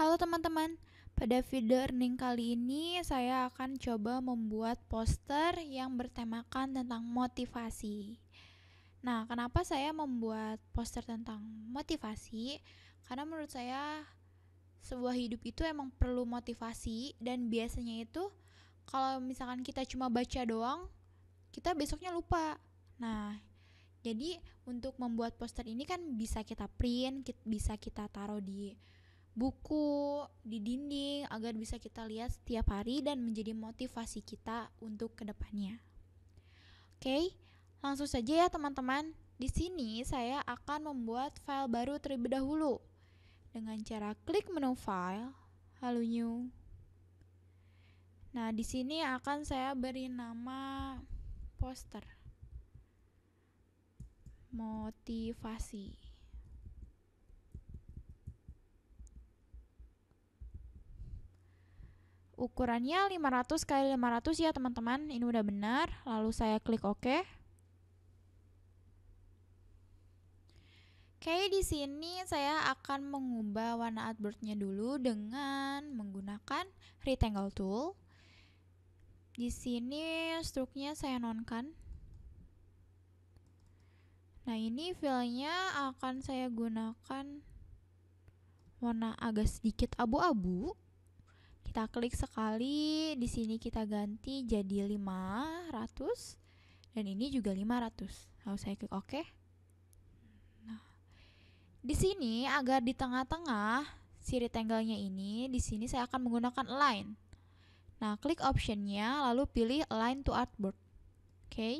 Halo teman-teman, pada video earning kali ini saya akan coba membuat poster yang bertemakan tentang motivasi. Nah, kenapa saya membuat poster tentang motivasi? Karena menurut saya sebuah hidup itu emang perlu motivasi dan biasanya itu kalau misalkan kita cuma baca doang, kita besoknya lupa. Nah, jadi untuk membuat poster ini kan bisa kita print, bisa kita taruh di buku di dinding agar bisa kita lihat setiap hari dan menjadi motivasi kita untuk kedepannya. Oke, langsung saja ya teman-teman. Di sini saya akan membuat file baru terlebih dahulu dengan cara klik menu file, lalu new. Nah, di sini akan saya beri nama poster motivasi. Ukurannya 500 kali 500 ya teman-teman. Ini udah benar. Lalu saya klik OK. Oke, di sini saya akan mengubah warna artboardnya dulu dengan menggunakan rectangle tool. Di sini struknya saya nonkan. Nah, ini filenya akan saya gunakan warna agak sedikit abu-abu. Kita klik sekali, di sini kita ganti jadi 500 dan ini juga 500. Lalu saya klik OK. Nah, di sini agar di tengah-tengah si rectangle-nya ini, di sini saya akan menggunakan align. Nah, klik optionnya, lalu pilih align to artboard. Oke, okay.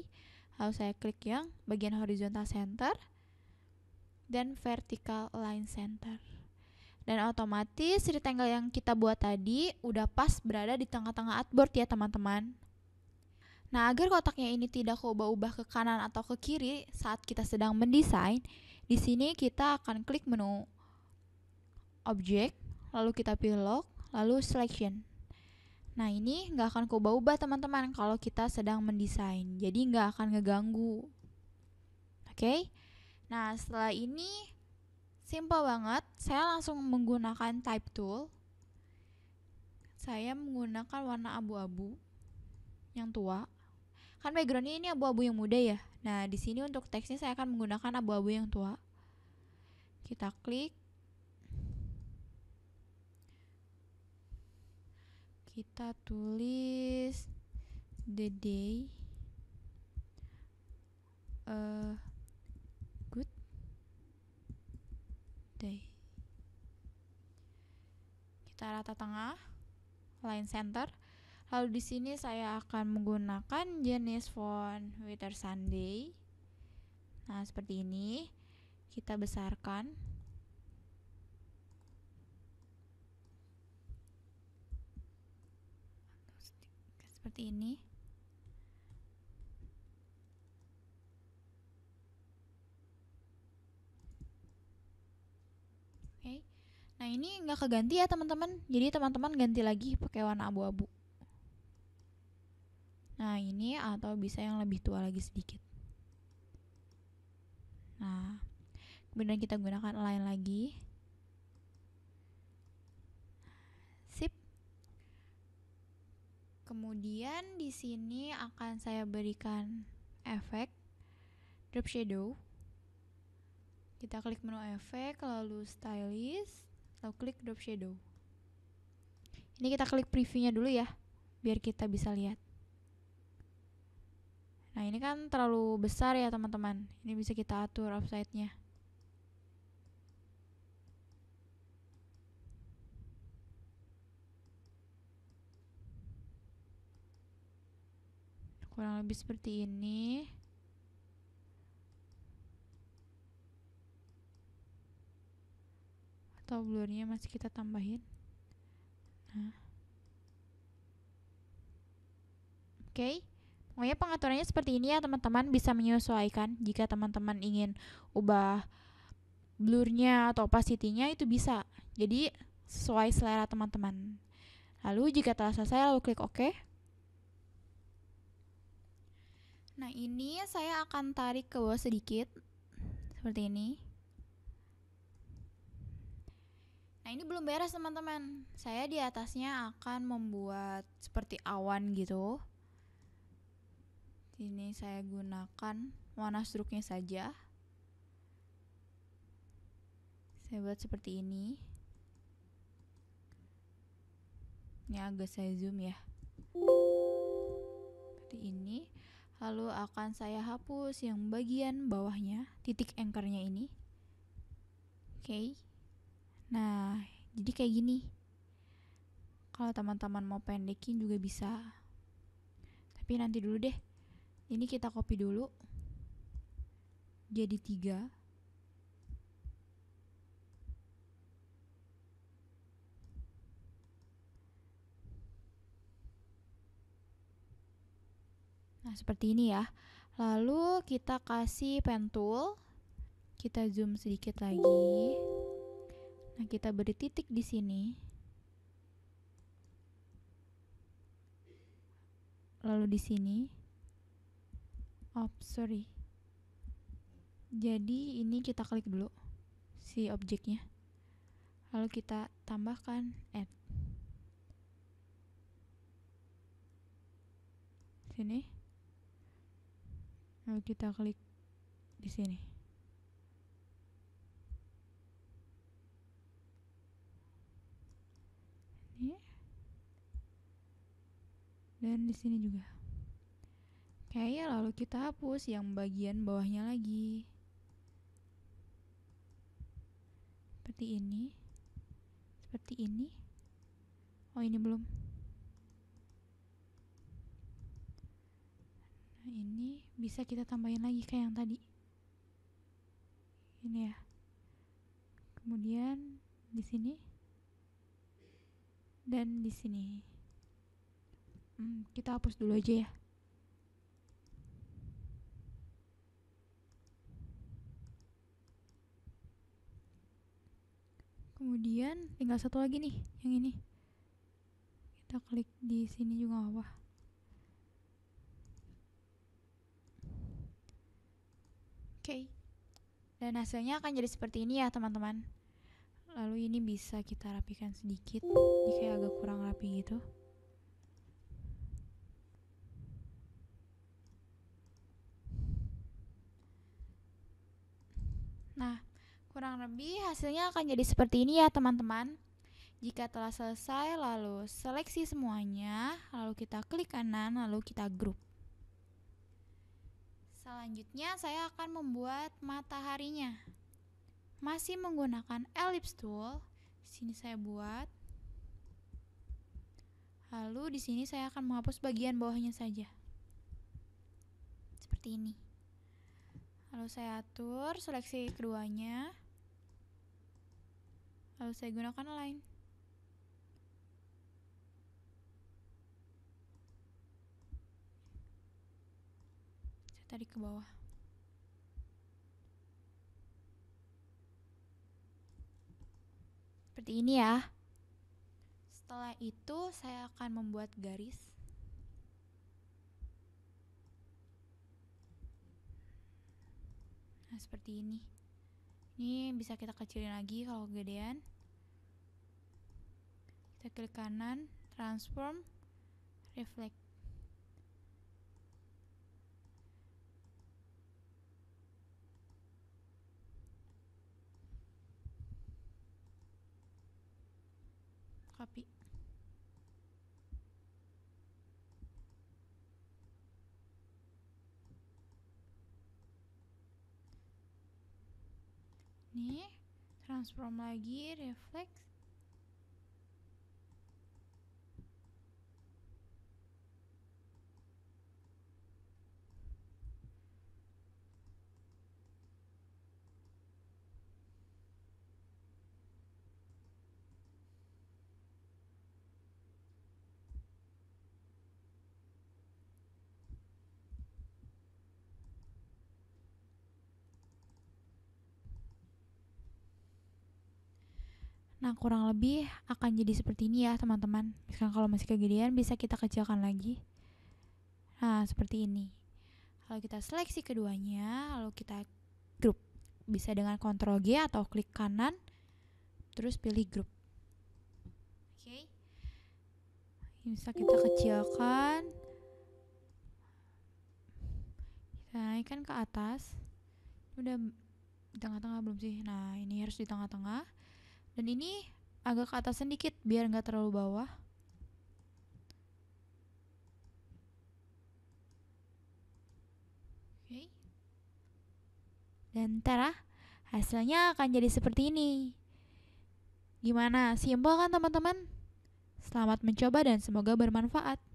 lalu saya klik yang bagian horizontal center dan vertical line center dan otomatis rectangle yang kita buat tadi udah pas berada di tengah-tengah artboard ya teman-teman. Nah, agar kotaknya ini tidak keubah-ubah ke kanan atau ke kiri saat kita sedang mendesain, di sini kita akan klik menu objek, lalu kita pilih lock, lalu selection. Nah, ini nggak akan keubah-ubah teman-teman kalau kita sedang mendesain, jadi nggak akan ngeganggu. Oke, okay? nah setelah ini simple banget saya langsung menggunakan type tool saya menggunakan warna abu-abu yang tua kan backgroundnya ini abu-abu yang muda ya nah di sini untuk teksnya saya akan menggunakan abu-abu yang tua kita klik kita tulis the day rata tengah line center lalu di sini saya akan menggunakan jenis font Wither Sunday nah seperti ini kita besarkan seperti ini Nah ini nggak keganti ya teman-teman. Jadi teman-teman ganti lagi pakai warna abu-abu. Nah ini atau bisa yang lebih tua lagi sedikit. Nah kemudian kita gunakan lain lagi. Sip. Kemudian di sini akan saya berikan efek drop shadow. Kita klik menu efek lalu stylish atau klik drop shadow. Ini kita klik previewnya dulu ya, biar kita bisa lihat. Nah ini kan terlalu besar ya teman-teman, ini bisa kita atur offside-nya. Kurang lebih seperti ini. atau blurnya masih kita tambahin nah oke okay. pokoknya pengaturannya seperti ini ya teman-teman bisa menyesuaikan jika teman-teman ingin ubah blurnya atau opacity-nya itu bisa jadi sesuai selera teman-teman lalu jika telah selesai lalu klik OK nah ini saya akan tarik ke bawah sedikit seperti ini Nah ini belum beres teman-teman. Saya di atasnya akan membuat seperti awan gitu. Ini saya gunakan warna struknya saja. Saya buat seperti ini. Ini agak saya zoom ya. Seperti ini. Lalu akan saya hapus yang bagian bawahnya, titik anchornya ini. Oke. Okay. Nah, jadi kayak gini. Kalau teman-teman mau pendekin juga bisa. Tapi nanti dulu deh. Ini kita copy dulu. Jadi tiga. Nah, seperti ini ya. Lalu kita kasih pen tool. Kita zoom sedikit lagi. Nah, kita beri titik di sini. Lalu di sini. Oh, sorry. Jadi ini kita klik dulu si objeknya. Lalu kita tambahkan add. Sini. Lalu kita klik di sini. dan di sini juga. ya lalu kita hapus yang bagian bawahnya lagi. Seperti ini. Seperti ini. Oh, ini belum. Nah, ini bisa kita tambahin lagi kayak yang tadi. Ini ya. Kemudian di sini dan di sini. Hmm, kita hapus dulu aja ya. Kemudian tinggal satu lagi nih, yang ini. Kita klik di sini juga apa? Oke. Okay. Dan hasilnya akan jadi seperti ini ya, teman-teman. Lalu ini bisa kita rapikan sedikit, ini kayak agak kurang rapi gitu. Kurang lebih hasilnya akan jadi seperti ini ya teman-teman. Jika telah selesai, lalu seleksi semuanya, lalu kita klik kanan, lalu kita grup. Selanjutnya saya akan membuat mataharinya. Masih menggunakan ellipse tool, sini saya buat. Lalu di sini saya akan menghapus bagian bawahnya saja. Seperti ini. Lalu saya atur seleksi keduanya lalu saya gunakan line saya tarik ke bawah seperti ini ya setelah itu saya akan membuat garis nah seperti ini ini bisa kita kecilin lagi kalau gedean. Kita klik kanan, transform, reflect. Copy. nih transform lagi refleks Nah, kurang lebih akan jadi seperti ini ya, teman-teman. Misalkan kalau masih kegedean, bisa kita kecilkan lagi. Nah, seperti ini. Lalu kita seleksi keduanya, lalu kita grup. Bisa dengan Ctrl G atau klik kanan, terus pilih grup. Oke. Okay. Bisa kita kecilkan. Kita naikkan ke atas. Udah tengah-tengah belum sih? Nah, ini harus di tengah-tengah dan ini agak ke atas sedikit biar nggak terlalu bawah okay. dan tera ah, hasilnya akan jadi seperti ini gimana simpel kan teman-teman selamat mencoba dan semoga bermanfaat